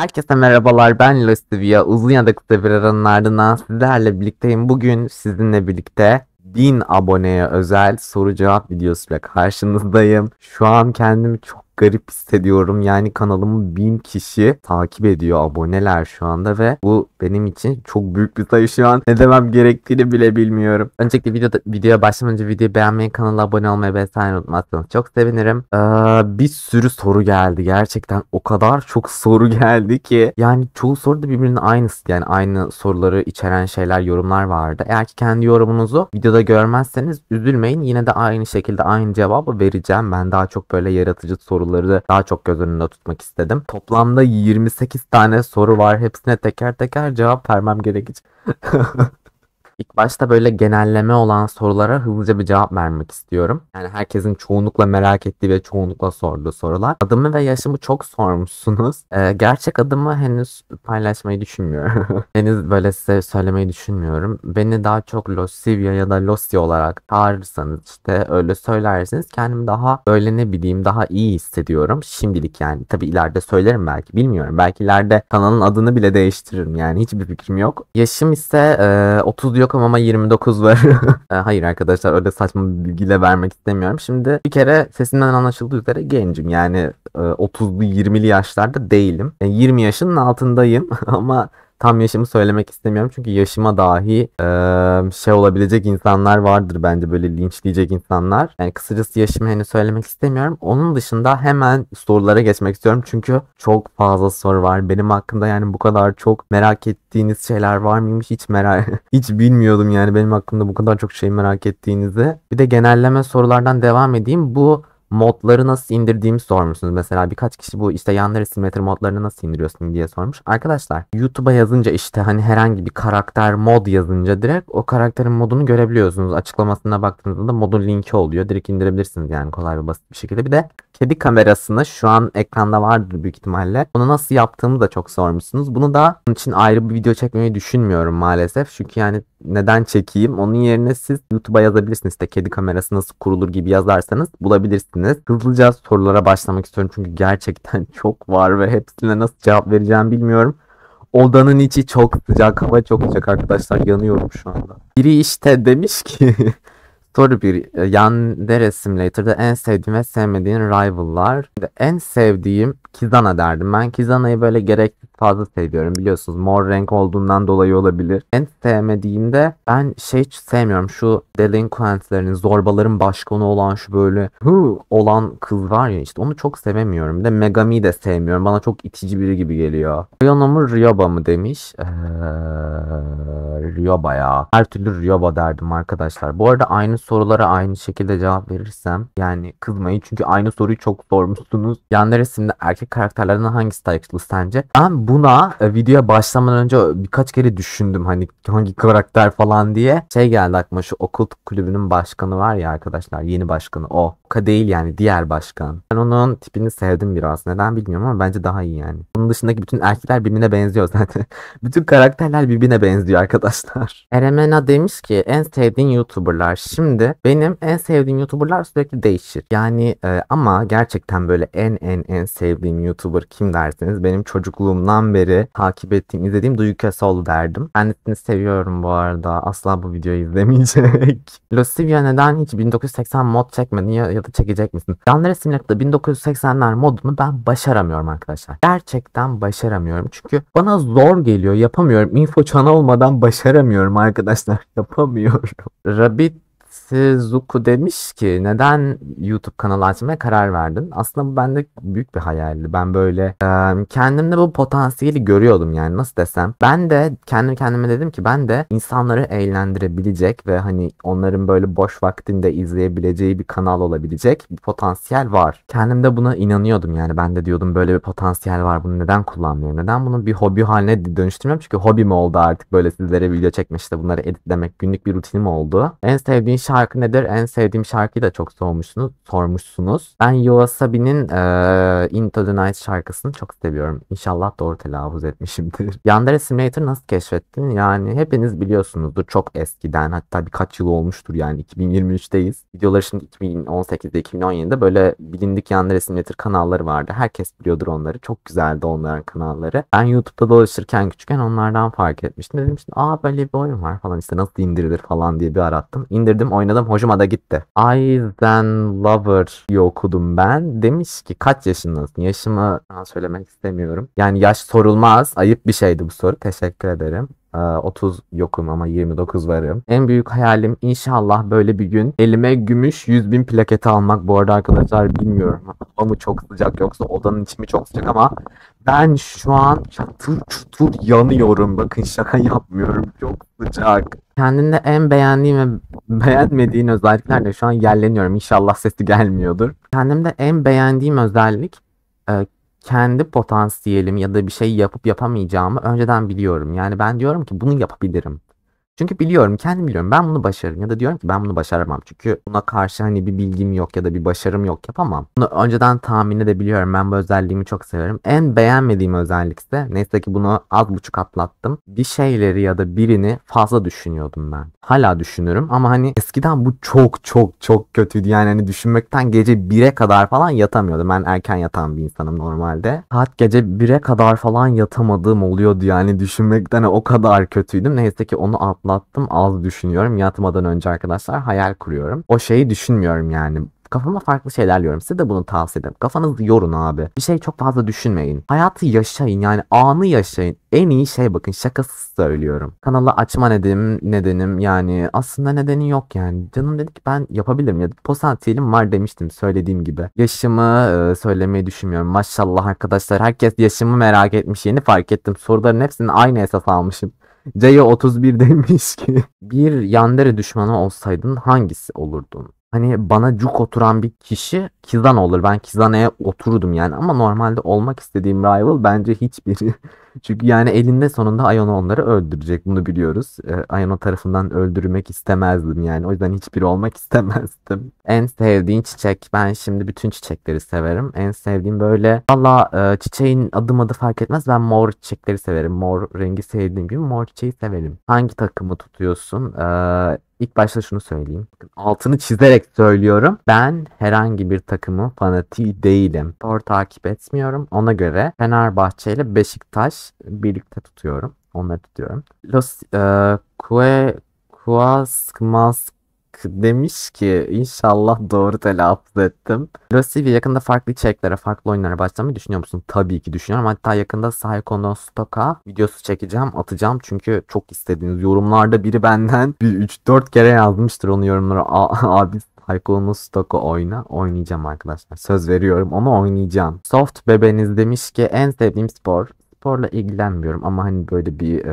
Herkese merhabalar ben Lastivia. Uzun yadaklı bir aranın ardından sizlerle birlikteyim. Bugün sizinle birlikte 1000 aboneye özel soru cevap videosuyla karşınızdayım. Şu an kendimi çok garip hissediyorum. Yani kanalımı bin kişi takip ediyor aboneler şu anda ve bu benim için çok büyük bir sayı şu an. Ne demem gerektiğini bile bilmiyorum. Öncelikle videoda, videoya başlamadan önce videoyu beğenmeyi, kanala abone olmayı vesaire unutmazsanız çok sevinirim. Ee, bir sürü soru geldi. Gerçekten o kadar çok soru geldi ki. Yani çoğu soru da birbirinin aynısı. Yani aynı soruları içeren şeyler, yorumlar vardı. Eğer ki kendi yorumunuzu videoda görmezseniz üzülmeyin. Yine de aynı şekilde aynı cevabı vereceğim. Ben daha çok böyle yaratıcı sorular soruları daha çok göz önünde tutmak istedim. Toplamda 28 tane soru var. Hepsine teker teker cevap vermem gerekecek. İlk başta böyle genelleme olan sorulara hızlıca bir cevap vermek istiyorum. Yani herkesin çoğunlukla merak ettiği ve çoğunlukla sorduğu sorular. Adımı ve yaşımı çok sormuşsunuz. Ee, gerçek adımı henüz paylaşmayı düşünmüyorum. henüz böyle size söylemeyi düşünmüyorum. Beni daha çok Losivya ya da Losi olarak çağırırsanız işte öyle söylersiniz. Kendimi daha böyle ne bileyim daha iyi hissediyorum. Şimdilik yani. Tabi ileride söylerim belki bilmiyorum. Belki ileride kanalın adını bile değiştiririm yani hiçbir fikrim yok. Yaşım ise e, 30 yok Stockholm ama 29 var. E, hayır arkadaşlar öyle saçma bir bilgiyle vermek istemiyorum. Şimdi bir kere sesimden anlaşıldığı üzere gencim. Yani 30'lu e, 20'li yaşlarda değilim. 20 e, yaşının altındayım ama tam yaşımı söylemek istemiyorum çünkü yaşıma dahi e, şey olabilecek insanlar vardır bence böyle linçleyecek insanlar. Yani kısacası yaşımı henüz söylemek istemiyorum. Onun dışında hemen sorulara geçmek istiyorum çünkü çok fazla soru var. Benim hakkında yani bu kadar çok merak ettiğiniz şeyler var mıymış hiç merak hiç bilmiyordum yani benim hakkında bu kadar çok şey merak ettiğinizi. Bir de genelleme sorulardan devam edeyim. Bu modları nasıl indirdiğimi sormuşsunuz. Mesela birkaç kişi bu işte yanları simetri modlarını nasıl indiriyorsun diye sormuş. Arkadaşlar YouTube'a yazınca işte hani herhangi bir karakter mod yazınca direkt o karakterin modunu görebiliyorsunuz. Açıklamasına baktığınızda da modun linki oluyor. Direkt indirebilirsiniz yani kolay ve basit bir şekilde. Bir de kedi kamerasını şu an ekranda vardır büyük ihtimalle. Onu nasıl yaptığımı da çok sormuşsunuz. Bunu da bunun için ayrı bir video çekmeyi düşünmüyorum maalesef. Çünkü yani neden çekeyim? Onun yerine siz YouTube'a yazabilirsiniz. de kedi kamerası nasıl kurulur gibi yazarsanız bulabilirsiniz. Hızlıca sorulara başlamak istiyorum. Çünkü gerçekten çok var ve hepsine nasıl cevap vereceğim bilmiyorum. Odanın içi çok sıcak. Hava çok sıcak arkadaşlar. Yanıyorum şu anda. Biri işte demiş ki Soru bir Yandere e, Simulator'da en sevdiğim ve sevmediğin rival'lar. En sevdiğim Kizana derdim. Ben Kizana'yı böyle gerekli fazla seviyorum biliyorsunuz. Mor renk olduğundan dolayı olabilir. En sevmediğimde ben şey hiç sevmiyorum. Şu delinquentlerin, zorbaların başkanı olan şu böyle hı olan kız var ya işte onu çok sevemiyorum. Bir de Megami de sevmiyorum. Bana çok itici biri gibi geliyor. Ryono mı Ryoba mı demiş. Ee, Ryoba ya. Her türlü Ryoba derdim arkadaşlar. Bu arada aynı sorulara aynı şekilde cevap verirsem yani kızmayın çünkü aynı soruyu çok sormuşsunuz. Yanlara resimde erkek karakterlerinden hangisi takışlı sence? Ben buna e, videoya başlamadan önce birkaç kere düşündüm hani hangi karakter falan diye. Şey geldi aklıma şu okul kulübünün başkanı var ya arkadaşlar yeni başkanı o. oka değil yani diğer başkan. Ben onun tipini sevdim biraz. Neden bilmiyorum ama bence daha iyi yani. Bunun dışındaki bütün erkekler birbirine benziyor zaten. bütün karakterler birbirine benziyor arkadaşlar. Eremena demiş ki en sevdiğin YouTuber'lar. Şimdi benim en sevdiğim YouTuber'lar sürekli değişir. Yani e, ama gerçekten böyle en en en sevdiğim YouTuber kim derseniz benim çocukluğumdan başından beri takip ettiğim, izlediğim Duygu Köseoğlu derdim. Kendisini seviyorum bu arada. Asla bu videoyu izlemeyecek. Losivia neden hiç 1980 mod çekmedin ya, ya da çekecek misin? Canlara Simlak'ta 1980'ler modunu ben başaramıyorum arkadaşlar. Gerçekten başaramıyorum. Çünkü bana zor geliyor. Yapamıyorum. Info çana olmadan başaramıyorum arkadaşlar. Yapamıyorum. Rabbit Suzuku demiş ki neden YouTube kanalı açmaya karar verdin? Aslında bu bende büyük bir hayaldi. Ben böyle e, kendimde bu potansiyeli görüyordum yani nasıl desem. Ben de kendim kendime dedim ki ben de insanları eğlendirebilecek ve hani onların böyle boş vaktinde izleyebileceği bir kanal olabilecek bir potansiyel var. Kendimde buna inanıyordum yani ben de diyordum böyle bir potansiyel var bunu neden kullanmıyorum? Neden bunu bir hobi haline dönüştürmüyorum? Çünkü hobim oldu artık böyle sizlere video çekmek işte bunları editlemek günlük bir rutinim oldu. En sevdiğin şarkı nedir? En sevdiğim şarkıyı da çok sormuşsunuz. sormuşsunuz. Ben Yoasabi'nin e, Into the Night şarkısını çok seviyorum. İnşallah doğru telaffuz etmişimdir. Yandere Simulator nasıl keşfettin? Yani hepiniz biliyorsunuzdur çok eskiden hatta birkaç yıl olmuştur yani 2023'teyiz. Videoları şimdi 2018'de 2017'de böyle bilindik Yandere Simulator kanalları vardı. Herkes biliyordur onları. Çok güzeldi onların kanalları. Ben YouTube'da dolaşırken küçükken onlardan fark etmiştim. Dedim işte aa böyle bir oyun var falan işte nasıl indirilir falan diye bir arattım. İndirdim oynadım oynadım hoşuma da gitti. I Then Lover okudum ben. Demiş ki kaç yaşındasın? Yaşımı söylemek istemiyorum. Yani yaş sorulmaz. Ayıp bir şeydi bu soru. Teşekkür ederim. 30 ee, yokum ama 29 varım. En büyük hayalim inşallah böyle bir gün elime gümüş 100 bin plaketi almak. Bu arada arkadaşlar bilmiyorum ama mı çok sıcak yoksa odanın içi mi çok sıcak ama ben şu an çatır çutur yanıyorum. Bakın şaka yapmıyorum. Çok sıcak. Kendinde en beğendiğim ve beğenmediğin özelliklerle şu an yerleniyorum. İnşallah sesi gelmiyordur. Kendimde en beğendiğim özellik e, kendi potansiyelimi ya da bir şey yapıp yapamayacağımı önceden biliyorum. Yani ben diyorum ki bunu yapabilirim. Çünkü biliyorum kendim biliyorum ben bunu başarırım ya da diyorum ki ben bunu başaramam. Çünkü buna karşı hani bir bilgim yok ya da bir başarım yok yapamam. Bunu önceden tahmin edebiliyorum ben bu özelliğimi çok severim. En beğenmediğim özellik ise neyse ki bunu az buçuk atlattım. Bir şeyleri ya da birini fazla düşünüyordum ben. Hala düşünürüm ama hani eskiden bu çok çok çok kötüydü. Yani hani düşünmekten gece 1'e kadar falan yatamıyordum. Ben erken yatan bir insanım normalde. Saat gece 1'e kadar falan yatamadığım oluyordu yani düşünmekten o kadar kötüydüm. Neyse ki onu atlattım atlattım. Az düşünüyorum. Yatmadan önce arkadaşlar hayal kuruyorum. O şeyi düşünmüyorum yani. Kafama farklı şeyler diyorum. Size de bunu tavsiye ederim. Kafanızı yorun abi. Bir şey çok fazla düşünmeyin. Hayatı yaşayın yani anı yaşayın. En iyi şey bakın şakasız söylüyorum. Kanala açma nedenim, nedenim yani aslında nedeni yok yani. Canım dedi ki ben yapabilirim ya potansiyelim var demiştim söylediğim gibi. Yaşımı e, söylemeyi düşünmüyorum. Maşallah arkadaşlar herkes yaşımı merak etmiş yeni fark ettim. Soruların hepsini aynı esas almışım. Ceyo 31 demiş ki bir Yandere düşmanı olsaydın hangisi olurdun? Hani bana cuk oturan bir kişi Kizan olur. Ben Kizan'a otururdum yani ama normalde olmak istediğim rival bence hiçbiri. Çünkü yani elinde sonunda Ion onları öldürecek. Bunu biliyoruz. E, ee, Ion tarafından öldürmek istemezdim yani. O yüzden hiçbiri olmak istemezdim. En sevdiğin çiçek. Ben şimdi bütün çiçekleri severim. En sevdiğim böyle valla e, çiçeğin adım adı fark etmez. Ben mor çiçekleri severim. Mor rengi sevdiğim gibi mor çiçeği severim. Hangi takımı tutuyorsun? E, İlk başta şunu söyleyeyim. Altını çizerek söylüyorum. Ben herhangi bir takımı fanatiği değilim. Spor takip etmiyorum. Ona göre Fenerbahçe ile Beşiktaş birlikte tutuyorum. Onları tutuyorum. Los e, Kue Kuaskmask demiş ki inşallah doğru telaffuz ettim. Losivi yakında farklı içeriklere, farklı oyunlara başlamayı düşünüyor musun? Tabii ki düşünüyorum. Hatta yakında Psychonaut Stock'a videosu çekeceğim, atacağım. Çünkü çok istediğiniz yorumlarda biri benden 3-4 kere yazmıştır onu yorumlara. Abi Psychonaut Stock'a oyna. Oynayacağım arkadaşlar. Söz veriyorum onu oynayacağım. Soft bebeniz demiş ki en sevdiğim spor sporla ilgilenmiyorum ama hani böyle bir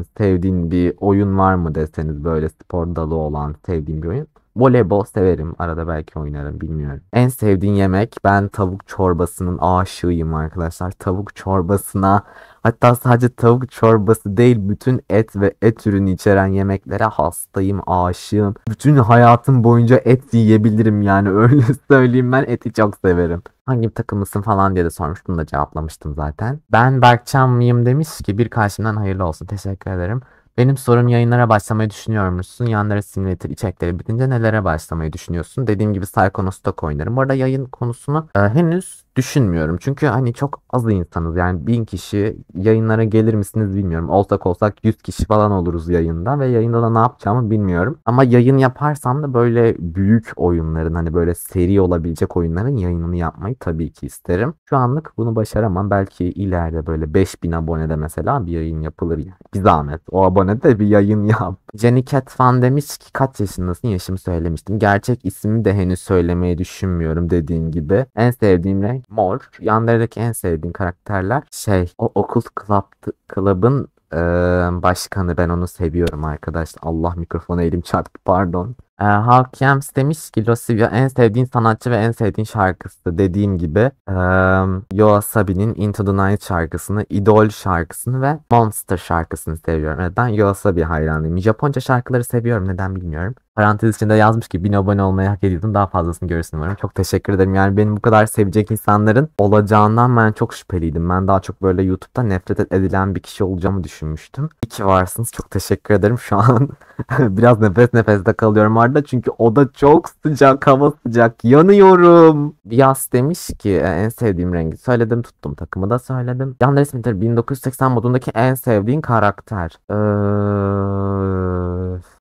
e, sevdiğin bir oyun var mı deseniz böyle spor dalı olan sevdiğim bir oyun. Voleybol severim. Arada belki oynarım bilmiyorum. En sevdiğin yemek ben tavuk çorbasının aşığıyım arkadaşlar. Tavuk çorbasına Hatta sadece tavuk çorbası değil bütün et ve et ürünü içeren yemeklere hastayım, aşığım. Bütün hayatım boyunca et yiyebilirim yani öyle söyleyeyim ben eti çok severim. Hangi takımısın falan diye de sormuştum da cevaplamıştım zaten. Ben Berkcan mıyım demiş ki bir karşımdan hayırlı olsun teşekkür ederim. Benim sorum yayınlara başlamayı düşünüyor musun? Yanlara simülatör içerikleri bitince nelere başlamayı düşünüyorsun? Dediğim gibi Psychonauts da oynarım. Bu arada yayın konusunu e, henüz düşünmüyorum. Çünkü hani çok az insanız. Yani bin kişi yayınlara gelir misiniz bilmiyorum. Olsak olsak yüz kişi falan oluruz yayında ve yayında da ne yapacağımı bilmiyorum. Ama yayın yaparsam da böyle büyük oyunların hani böyle seri olabilecek oyunların yayınını yapmayı tabii ki isterim. Şu anlık bunu başaramam. Belki ileride böyle 5000 abonede mesela bir yayın yapılır yani. Bir zahmet. O abonede bir yayın yap. Jenny Cat Van demiş ki kaç yaşındasın yaşımı söylemiştim. Gerçek ismi de henüz söylemeyi düşünmüyorum dediğim gibi. En sevdiğim renk mor. Yanlarındaki en sevdiğim karakterler şey o okul Club, Club'ın e, başkanı ben onu seviyorum arkadaşlar. Allah mikrofona elim çarptı pardon. E, Hulk Yams demiş ki Los Silvio en sevdiğin sanatçı ve en sevdiğin şarkısı dediğim gibi e, Yoa Sabi'nin Into the Night şarkısını, Idol şarkısını ve Monster şarkısını seviyorum. Neden? Yoa Sabi hayranıyım. Japonca şarkıları seviyorum neden bilmiyorum. Parantez içinde yazmış ki bin abone olmayı hak ediyordum. Daha fazlasını görürsün umarım. Çok teşekkür ederim. Yani benim bu kadar sevecek insanların olacağından ben çok şüpheliydim. Ben daha çok böyle YouTube'da nefret edilen bir kişi olacağımı düşünmüştüm. İki varsınız. Çok teşekkür ederim. Şu an biraz nefes nefeste kalıyorum dışarıda çünkü oda çok sıcak, hava sıcak, yanıyorum. Yas demiş ki e, en sevdiğim rengi söyledim, tuttum takımı da söyledim. Yan resmidir 1980 modundaki en sevdiğin karakter. Ee,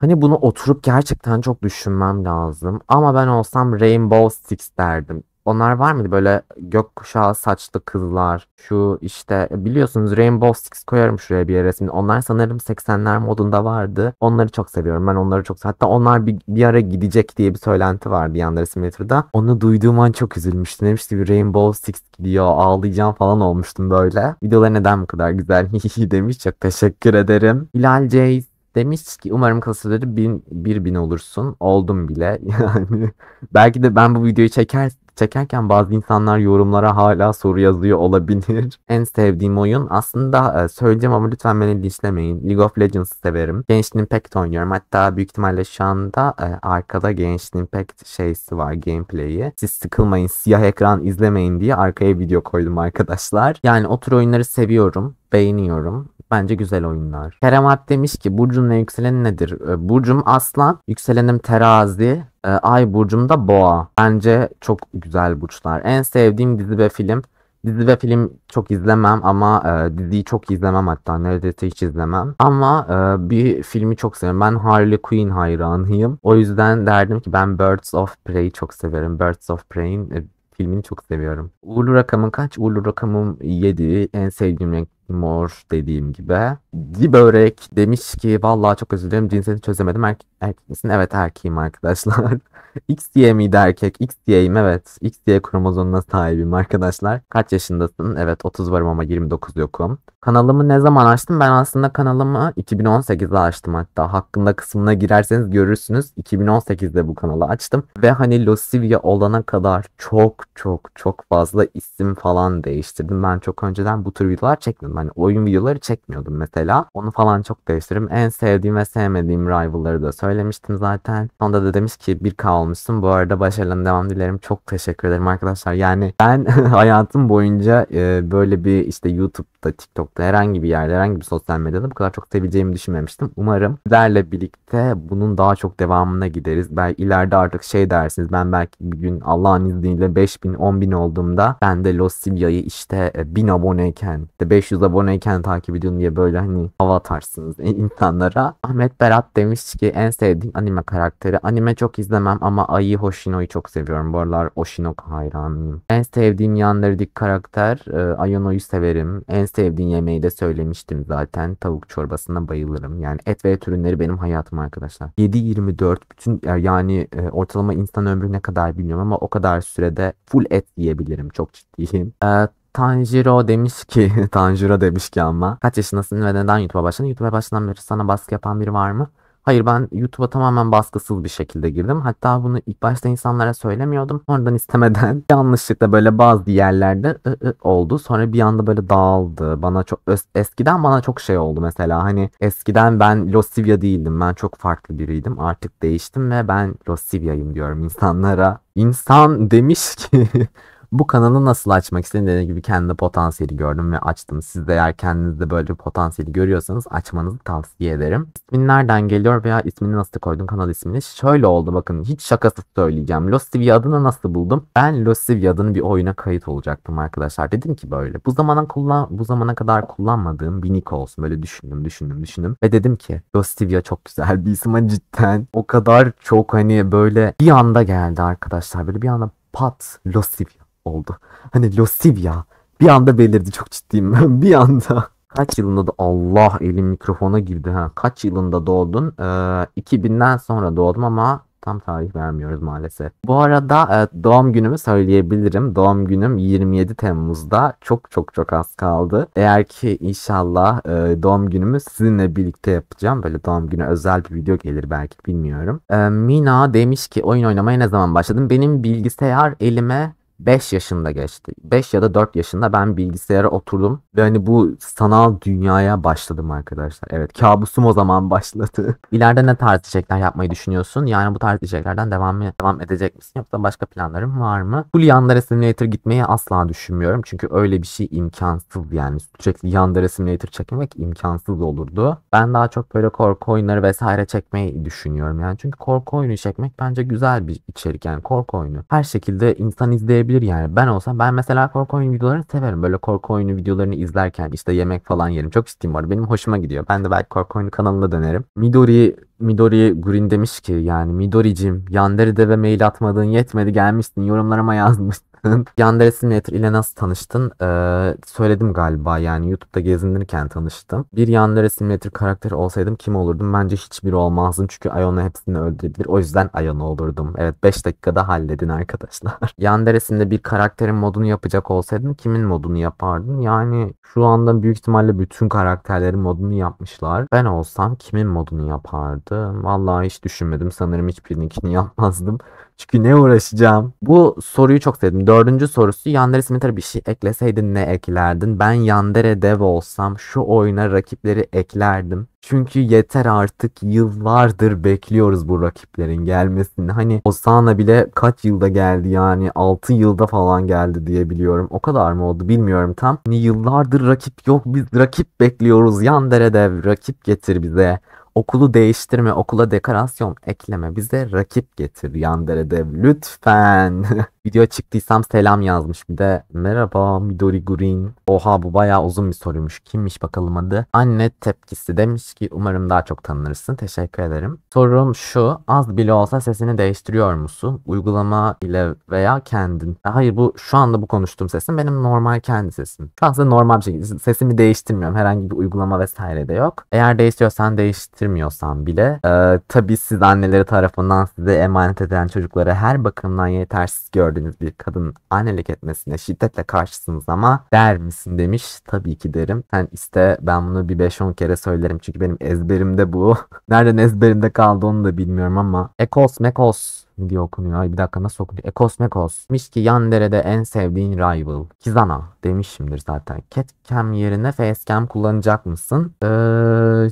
hani bunu oturup gerçekten çok düşünmem lazım. Ama ben olsam Rainbow Six derdim. Onlar var mıydı böyle gökkuşağı saçlı kızlar? Şu işte biliyorsunuz Rainbow Six koyarım şuraya bir yere resmini. Onlar sanırım 80'ler modunda vardı. Onları çok seviyorum. Ben onları çok Hatta onlar bir, bir ara gidecek diye bir söylenti vardı Yandere Symmetry'da. Onu duyduğum an çok üzülmüştüm. demişti bir Rainbow Six gidiyor ağlayacağım falan olmuştum böyle. Videolar neden bu kadar güzel demiş. Çok teşekkür ederim. Hilal Jace demiş ki umarım kasaları bin, bir bin olursun. Oldum bile. Yani belki de ben bu videoyu çeker çekerken bazı insanlar yorumlara hala soru yazıyor olabilir. en sevdiğim oyun aslında e, söyleyeceğim ama lütfen beni linçlemeyin. League of Legends severim. Genshin Impact oynuyorum. Hatta büyük ihtimalle şu anda e, arkada Genshin Impact şeysi var gameplay'i. Siz sıkılmayın siyah ekran izlemeyin diye arkaya video koydum arkadaşlar. Yani o tür oyunları seviyorum beğeniyorum. Bence güzel oyunlar. Kerem Alp demiş ki Burcun ve yükselen nedir? E, burcum aslan, yükselenim terazi, e, ay burcum da boğa. Bence çok güzel burçlar. En sevdiğim dizi ve film. Dizi ve film çok izlemem ama e, diziyi çok izlemem hatta neredeyse hiç izlemem. Ama e, bir filmi çok severim. Ben Harley Quinn hayranıyım. O yüzden derdim ki ben Birds of Prey'i çok severim. Birds of Prey'in e, filmini çok seviyorum. Uğurlu rakamın kaç? Uğurlu rakamım 7. En sevdiğim renk mor dediğim gibi. Di börek demiş ki vallahi çok özür dilerim cinsiyeti çözemedim. Erkek, erkek misin? Evet erkeğim arkadaşlar. X diye miydi erkek? X diyeyim evet. X diye kromozomuna sahibim arkadaşlar. Kaç yaşındasın? Evet 30 varım ama 29 yokum. Kanalımı ne zaman açtım? Ben aslında kanalımı 2018'de açtım hatta. Hakkında kısmına girerseniz görürsünüz. 2018'de bu kanalı açtım. Ve hani Losivya olana kadar çok çok çok fazla isim falan değiştirdim. Ben çok önceden bu tür videolar çekmedim çekmiyordum. Hani oyun videoları çekmiyordum mesela. Onu falan çok değiştirdim En sevdiğim ve sevmediğim rival'ları da söylemiştim zaten. Sonunda da demiş ki 1K olmuşsun. Bu arada başarılı devam dilerim. Çok teşekkür ederim arkadaşlar. Yani ben hayatım boyunca e, böyle bir işte YouTube'da, TikTok'ta herhangi bir yerde, herhangi bir sosyal medyada bu kadar çok seveceğimi düşünmemiştim. Umarım sizlerle birlikte bunun daha çok devamına gideriz. Belki ileride artık şey dersiniz. Ben belki bir gün Allah'ın izniyle 5000, 10.000 olduğumda ben de Los Sibia'yı işte 1000 e, aboneyken, de 500 aboneyken takip ediyorum diye böyle hani hava atarsınız e, insanlara. Ahmet Berat demiş ki en sevdiğim anime karakteri. Anime çok izlemem ama Ayı Hoshino'yu çok seviyorum. Bu aralar Oshinoka hayranıyım. En sevdiğim yanlardik karakter e, Ayono'yu severim. En sevdiğim yemeği de söylemiştim zaten. Tavuk çorbasına bayılırım. Yani et ve et ürünleri benim hayatım arkadaşlar. 7-24 bütün yani e, ortalama insan ömrü ne kadar bilmiyorum ama o kadar sürede full et yiyebilirim. Çok ciddiyim. E, Tanjiro demiş ki, Tanjiro demiş ki ama kaç yaşındasın ve neden YouTube'a başladın? YouTube'a başından beri sana baskı yapan biri var mı? Hayır ben YouTube'a tamamen baskısız bir şekilde girdim. Hatta bunu ilk başta insanlara söylemiyordum. Oradan istemeden yanlışlıkla böyle bazı yerlerde ı, ı oldu. Sonra bir anda böyle dağıldı. Bana çok eskiden bana çok şey oldu mesela. Hani eskiden ben Losivya değildim. Ben çok farklı biriydim. Artık değiştim ve ben Losivya'yım diyorum insanlara. İnsan demiş ki bu kanalı nasıl açmak istedim dediğim gibi kendi potansiyeli gördüm ve açtım. Siz de eğer kendinizde böyle bir potansiyeli görüyorsanız açmanızı tavsiye ederim. İsmin nereden geliyor veya ismini nasıl koydun kanal ismini? Şöyle oldu bakın hiç şakası söyleyeceğim. Losivia adını nasıl buldum? Ben Losivia adını bir oyuna kayıt olacaktım arkadaşlar. Dedim ki böyle bu zamana kullan bu zamana kadar kullanmadığım bir nick olsun. Böyle düşündüm düşündüm düşündüm ve dedim ki Losivia çok güzel bir isim cidden. O kadar çok hani böyle bir anda geldi arkadaşlar. Böyle bir anda pat Losivia oldu. Hani ya bir anda belirdi çok ciddiyim bir anda. Kaç yılında da Allah elim mikrofona girdi ha. Kaç yılında doğdun? Ee, 2000'den sonra doğdum ama tam tarih vermiyoruz maalesef. Bu arada evet, doğum günümü söyleyebilirim. Doğum günüm 27 Temmuz'da. Çok çok çok az kaldı. Eğer ki inşallah e, doğum günümü sizinle birlikte yapacağım. Böyle doğum günü özel bir video gelir belki bilmiyorum. E, Mina demiş ki oyun oynamaya ne zaman başladın? Benim bilgisayar elime 5 yaşında geçti. 5 ya da 4 yaşında ben bilgisayara oturdum. Ve hani bu sanal dünyaya başladım arkadaşlar. Evet kabusum o zaman başladı. İleride ne tarz içerikler yapmayı düşünüyorsun? Yani bu tarz içeriklerden devam, devam edecek misin? Yoksa başka planların var mı? Full Yandere Simulator gitmeyi asla düşünmüyorum. Çünkü öyle bir şey imkansız yani. Sürekli Yandere Simulator çekmek imkansız olurdu. Ben daha çok böyle korku oyunları vesaire çekmeyi düşünüyorum. Yani çünkü korku oyunu çekmek bence güzel bir içerik. Yani korku oyunu. Her şekilde insan izleyebilir gelebilir yani. Ben olsam ben mesela korku oyunu videolarını severim. Böyle korku oyunu videolarını izlerken işte yemek falan yerim. Çok isteğim var. Benim hoşuma gidiyor. Ben de belki korku oyunu kanalına dönerim. Midori Midori Green demiş ki yani Midori'cim Yanderi'de ve mail atmadığın yetmedi gelmişsin yorumlarıma yazmışsın. Yandere Simulator ile nasıl tanıştın? Ee, söyledim galiba yani YouTube'da gezinirken tanıştım. Bir Yandere Simulator karakteri olsaydım kim olurdum? Bence hiçbir olmazdım çünkü Ion'u hepsini öldürebilir. O yüzden Ion olurdum. Evet 5 dakikada halledin arkadaşlar. Yandere simde bir karakterin modunu yapacak olsaydım kimin modunu yapardın? Yani şu anda büyük ihtimalle bütün karakterlerin modunu yapmışlar. Ben olsam kimin modunu yapardım? Vallahi hiç düşünmedim. Sanırım hiçbirininkini yapmazdım. Çünkü ne uğraşacağım? Bu soruyu çok sevdim. Dördüncü sorusu Yandere Smith'e bir şey ekleseydin ne eklerdin? Ben Yandere dev olsam şu oyuna rakipleri eklerdim. Çünkü yeter artık yıllardır bekliyoruz bu rakiplerin gelmesini. Hani Osana bile kaç yılda geldi yani 6 yılda falan geldi diye biliyorum. O kadar mı oldu bilmiyorum tam. Hani yıllardır rakip yok biz rakip bekliyoruz. Yandere dev rakip getir bize okulu değiştirme, okula dekorasyon ekleme, bize rakip getir Yandere Dev lütfen. Video çıktıysam selam yazmış bir de. Merhaba Midori Green. Oha bu bayağı uzun bir soruymuş. Kimmiş bakalım adı? Anne tepkisi demiş ki umarım daha çok tanınırsın. Teşekkür ederim. Sorum şu. Az bile olsa sesini değiştiriyor musun? Uygulama ile veya kendin. Hayır bu şu anda bu konuştuğum sesim benim normal kendi sesim. Şu an normal bir şekilde sesimi değiştirmiyorum. Herhangi bir uygulama vesaire de yok. Eğer değiştiriyorsan değiştirmiyorsan bile. E, tabii siz anneleri tarafından size emanet edilen çocukları her bakımdan yetersiz gördüğünüz gördüğünüz bir kadının annelik etmesine şiddetle karşısınız ama der misin demiş. Tabii ki derim. Sen iste ben bunu bir 5-10 kere söylerim çünkü benim ezberimde bu. Nereden ezberimde kaldı onu da bilmiyorum ama. Ekos mekos diye okunuyor. Ay bir dakika nasıl okunuyor? E, Ekos Mekos. Demiş ki Yandere'de en sevdiğin rival. Kizana demişimdir zaten. Catcam yerine Facecam kullanacak mısın? Ee,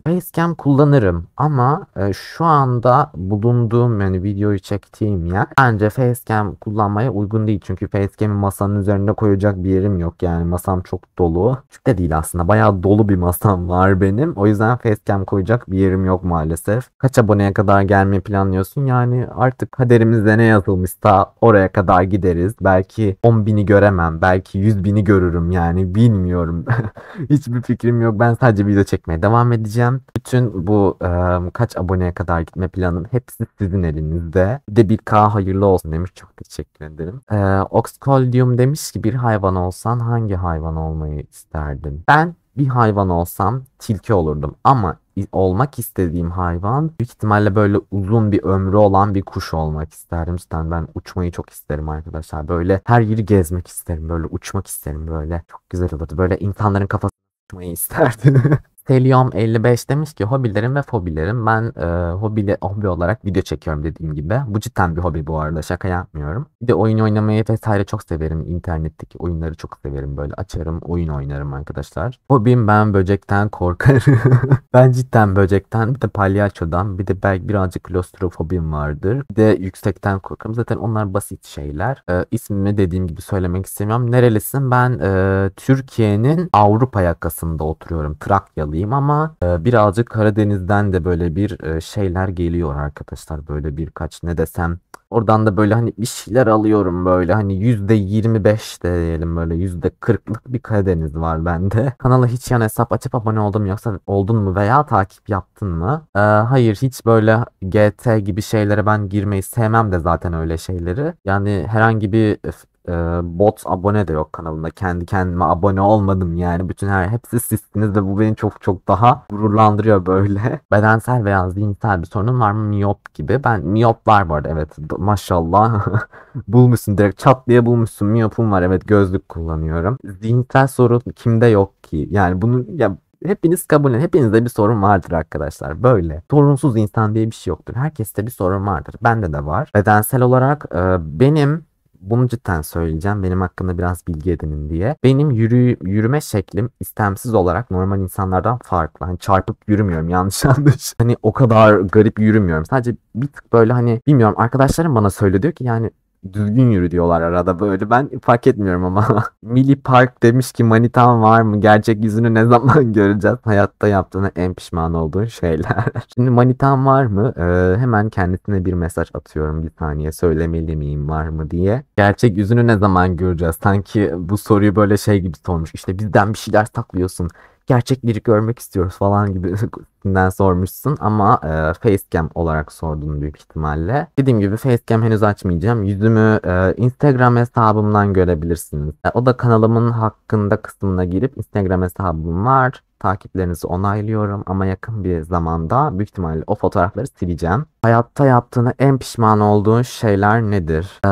facecam kullanırım ama e, şu anda bulunduğum yani videoyu çektiğim yer bence Facecam kullanmaya uygun değil. Çünkü Facecam'i masanın üzerinde koyacak bir yerim yok yani. Masam çok dolu. Çok da değil aslında. Bayağı dolu bir masam var benim. O yüzden Facecam koyacak bir yerim yok maalesef. Kaç aboneye kadar gelmeyi planlıyorsun? Yani artık hadi kaderimizde ne yazılmışsa oraya kadar gideriz. Belki 10 bini göremem. Belki 100 bini görürüm yani bilmiyorum. Hiçbir fikrim yok. Ben sadece video çekmeye devam edeceğim. Bütün bu e, kaç aboneye kadar gitme planım hepsi sizin elinizde. Bir de bir k hayırlı olsun demiş. Çok teşekkür ederim. E, Oxcoldium demiş ki bir hayvan olsan hangi hayvan olmayı isterdin? Ben bir hayvan olsam tilki olurdum ama olmak istediğim hayvan büyük ihtimalle böyle uzun bir ömrü olan bir kuş olmak isterim. Cidden ben uçmayı çok isterim arkadaşlar. Böyle her yeri gezmek isterim. Böyle uçmak isterim böyle. Çok güzel olurdu. Böyle insanların kafasını uçmayı isterdim. Selyom 55 demiş ki hobilerim ve fobilerim. Ben e, hobi, hobi olarak video çekiyorum dediğim gibi. Bu cidden bir hobi bu arada şaka yapmıyorum. Bir de oyun oynamayı vesaire çok severim. İnternetteki oyunları çok severim. Böyle açarım oyun oynarım arkadaşlar. Hobim ben böcekten korkarım. ben cidden böcekten bir de palyaçodan bir de belki birazcık klostrofobim vardır. Bir de yüksekten korkarım. Zaten onlar basit şeyler. E, ismimi dediğim gibi söylemek istemiyorum. Nerelisin? Ben e, Türkiye'nin Avrupa yakasında oturuyorum. Trakyalı Karadenizliyim ama e, birazcık Karadeniz'den de böyle bir e, şeyler geliyor arkadaşlar. Böyle birkaç ne desem Oradan da böyle hani bir şeyler alıyorum böyle hani yüzde %25 de diyelim böyle yüzde %40'lık bir Karadeniz var bende. Kanala hiç yan hesap açıp abone oldum yoksa oldun mu veya takip yaptın mı? Ee, hayır hiç böyle GT gibi şeylere ben girmeyi sevmem de zaten öyle şeyleri. Yani herhangi bir e, e, bot abone de yok kanalında Kendi kendime abone olmadım yani. Bütün her hepsi sizsiniz ve bu beni çok çok daha gururlandırıyor böyle. Bedensel veya zihinsel bir sorunum var mı? Miyop gibi. Ben miyop var bu arada evet. Maşallah. bulmuşsun direkt çat diye bulmuşsun. Miyopum var evet gözlük kullanıyorum. Zihinsel sorun kimde yok ki? Yani bunu ya hepiniz kabul edin. Hepinizde bir sorun vardır arkadaşlar. Böyle. Sorunsuz insan diye bir şey yoktur. Herkeste bir sorun vardır. Bende de var. Bedensel olarak e, benim bunu cidden söyleyeceğim. Benim hakkında biraz bilgi edinin diye. Benim yürü, yürüme şeklim istemsiz olarak normal insanlardan farklı. Hani çarpıp yürümüyorum yanlış yanlış. Hani o kadar garip yürümüyorum. Sadece bir tık böyle hani bilmiyorum arkadaşlarım bana söyle diyor ki yani düzgün yürü diyorlar arada böyle. Ben fark etmiyorum ama. Milli Park demiş ki manitan var mı? Gerçek yüzünü ne zaman göreceğiz? Hayatta yaptığına en pişman olduğun şeyler. Şimdi manitan var mı? Ee, hemen kendisine bir mesaj atıyorum bir saniye. Söylemeli miyim var mı diye. Gerçek yüzünü ne zaman göreceğiz? Sanki bu soruyu böyle şey gibi sormuş. İşte bizden bir şeyler saklıyorsun gerçekleri görmek istiyoruz falan gibi Script'inden sormuşsun ama e, Facecam olarak sordun büyük ihtimalle. Dediğim gibi Facecam henüz açmayacağım. Yüzümü e, Instagram hesabımdan görebilirsiniz. E, o da kanalımın hakkında kısmına girip Instagram hesabım var takiplerinizi onaylıyorum ama yakın bir zamanda büyük ihtimalle o fotoğrafları sileceğim. Hayatta yaptığını en pişman olduğun şeyler nedir? Ee,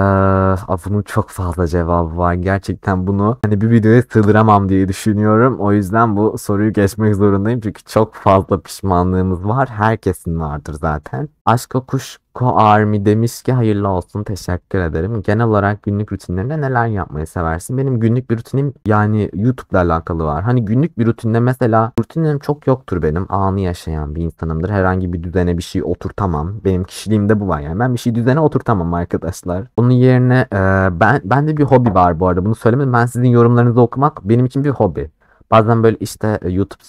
bunun çok fazla cevabı var. Gerçekten bunu hani bir videoya sığdıramam diye düşünüyorum. O yüzden bu soruyu geçmek zorundayım çünkü çok fazla pişman düşmanlığımız var. Herkesin vardır zaten. Aşko ko Army demiş ki hayırlı olsun teşekkür ederim. Genel olarak günlük rutinlerinde neler yapmayı seversin? Benim günlük bir rutinim yani YouTube'la alakalı var. Hani günlük bir rutinde mesela rutinlerim çok yoktur benim. Anı yaşayan bir insanımdır. Herhangi bir düzene bir şey oturtamam. Benim kişiliğimde bu var yani. Ben bir şey düzene oturtamam arkadaşlar. Onun yerine e, ben, ben de bir hobi var bu arada. Bunu söylemedim. Ben sizin yorumlarınızı okumak benim için bir hobi. Bazen böyle işte e, YouTube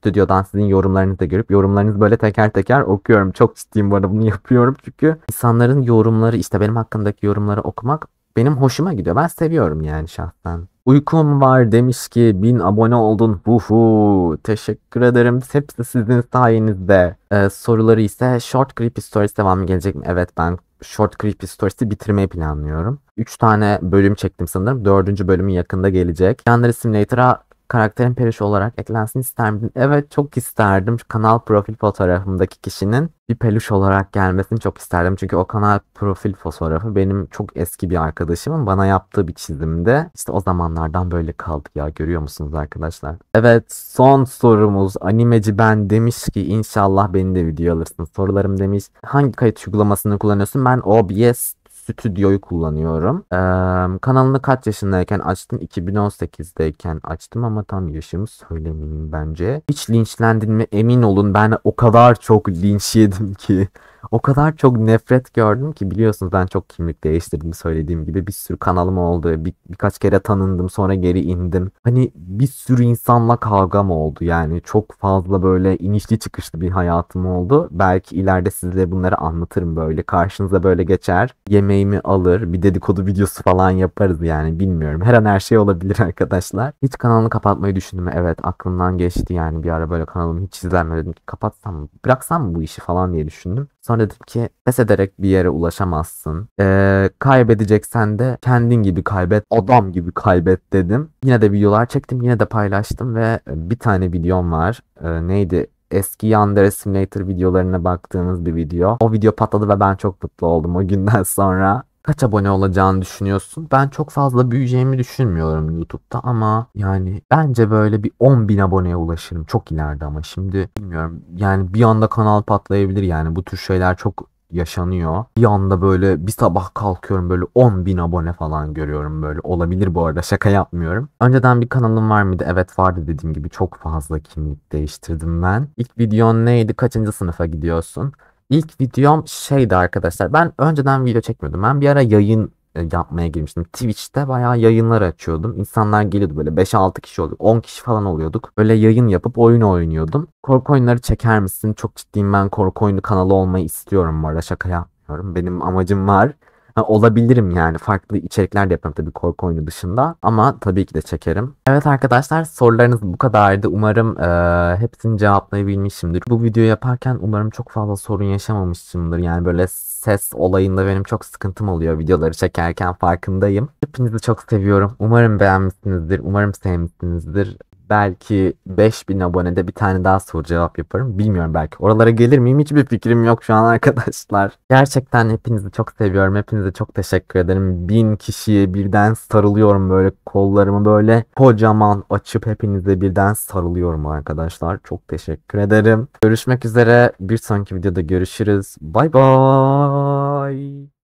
stüdyodan sizin yorumlarınızı da görüp yorumlarınızı böyle teker teker okuyorum. Çok ciddiyim bu arada bunu yapıyorum çünkü insanların yorumları işte benim hakkındaki yorumları okumak benim hoşuma gidiyor. Ben seviyorum yani şahsen. Uykum var demiş ki bin abone oldun. Huhu. Teşekkür ederim. Hepsi sizin sayenizde. Ee, soruları ise short creepy stories devamı gelecek mi? Evet ben short creepy stories'i bitirmeyi planlıyorum. 3 tane bölüm çektim sanırım. 4. bölümün yakında gelecek. Yanları Simulator'a karakterin perişi olarak eklensin ister miydin? Evet çok isterdim. Şu kanal profil fotoğrafımdaki kişinin bir peluş olarak gelmesini çok isterdim. Çünkü o kanal profil fotoğrafı benim çok eski bir arkadaşımın bana yaptığı bir çizimde. İşte o zamanlardan böyle kaldı ya görüyor musunuz arkadaşlar? Evet son sorumuz animeci ben demiş ki inşallah beni de video alırsın. Sorularım demiş hangi kayıt uygulamasını kullanıyorsun? Ben OBS Stüdyo'yu kullanıyorum. Ee, kanalını kaç yaşındayken açtım? 2018'deyken açtım ama tam yaşımı söylemeyeyim bence. Hiç linçlendin mi? Emin olun ben o kadar çok linç yedim ki. O kadar çok nefret gördüm ki biliyorsunuz ben çok kimlik değiştirdim söylediğim gibi bir sürü kanalım oldu. Bir, birkaç kere tanındım sonra geri indim. Hani bir sürü insanla kavgam oldu yani çok fazla böyle inişli çıkışlı bir hayatım oldu. Belki ileride size bunları anlatırım böyle karşınıza böyle geçer. Yemeğimi alır bir dedikodu videosu falan yaparız yani bilmiyorum. Her an her şey olabilir arkadaşlar. Hiç kanalını kapatmayı düşündüm evet aklımdan geçti yani bir ara böyle kanalımı hiç izlenmedim. Kapatsam mı bıraksam mı bu işi falan diye düşündüm. Sonra dedim ki pes ederek bir yere ulaşamazsın. Ee, kaybedeceksen de kendin gibi kaybet, adam gibi kaybet dedim. Yine de videolar çektim, yine de paylaştım ve e, bir tane videom var. Ee, neydi? eski Yandere Simulator videolarına baktığınız bir video. O video patladı ve ben çok mutlu oldum o günden sonra kaç abone olacağını düşünüyorsun? Ben çok fazla büyüyeceğimi düşünmüyorum YouTube'da ama yani bence böyle bir 10 bin aboneye ulaşırım. Çok ileride ama şimdi bilmiyorum. Yani bir anda kanal patlayabilir yani bu tür şeyler çok yaşanıyor. Bir anda böyle bir sabah kalkıyorum böyle 10 bin abone falan görüyorum böyle. Olabilir bu arada şaka yapmıyorum. Önceden bir kanalım var mıydı? Evet vardı dediğim gibi çok fazla kimlik değiştirdim ben. İlk videon neydi? Kaçıncı sınıfa gidiyorsun? İlk videom şeydi arkadaşlar. Ben önceden video çekmiyordum. Ben bir ara yayın e, yapmaya girmiştim. Twitch'te bayağı yayınlar açıyordum. İnsanlar geliyordu böyle 5-6 kişi oluyorduk. 10 kişi falan oluyorduk. Böyle yayın yapıp oyun oynuyordum. Korku oyunları çeker misin? Çok ciddiyim ben korku oyunu kanalı olmayı istiyorum bu arada şaka yapmıyorum. Benim amacım var. Ha, olabilirim yani. Farklı içerikler de yaparım tabii korku oyunu dışında. Ama tabii ki de çekerim. Evet arkadaşlar sorularınız bu kadardı. Umarım e, hepsini cevaplayabilmişimdir. Bu videoyu yaparken umarım çok fazla sorun yaşamamışımdır. Yani böyle ses olayında benim çok sıkıntım oluyor videoları çekerken farkındayım. Hepinizi çok seviyorum. Umarım beğenmişsinizdir. Umarım sevmişsinizdir belki 5000 abonede bir tane daha soru cevap yaparım. Bilmiyorum belki. Oralara gelir miyim? Hiçbir fikrim yok şu an arkadaşlar. Gerçekten hepinizi çok seviyorum. Hepinize çok teşekkür ederim. Bin kişiye birden sarılıyorum böyle kollarımı böyle kocaman açıp hepinize birden sarılıyorum arkadaşlar. Çok teşekkür ederim. Görüşmek üzere. Bir sonraki videoda görüşürüz. Bay bay.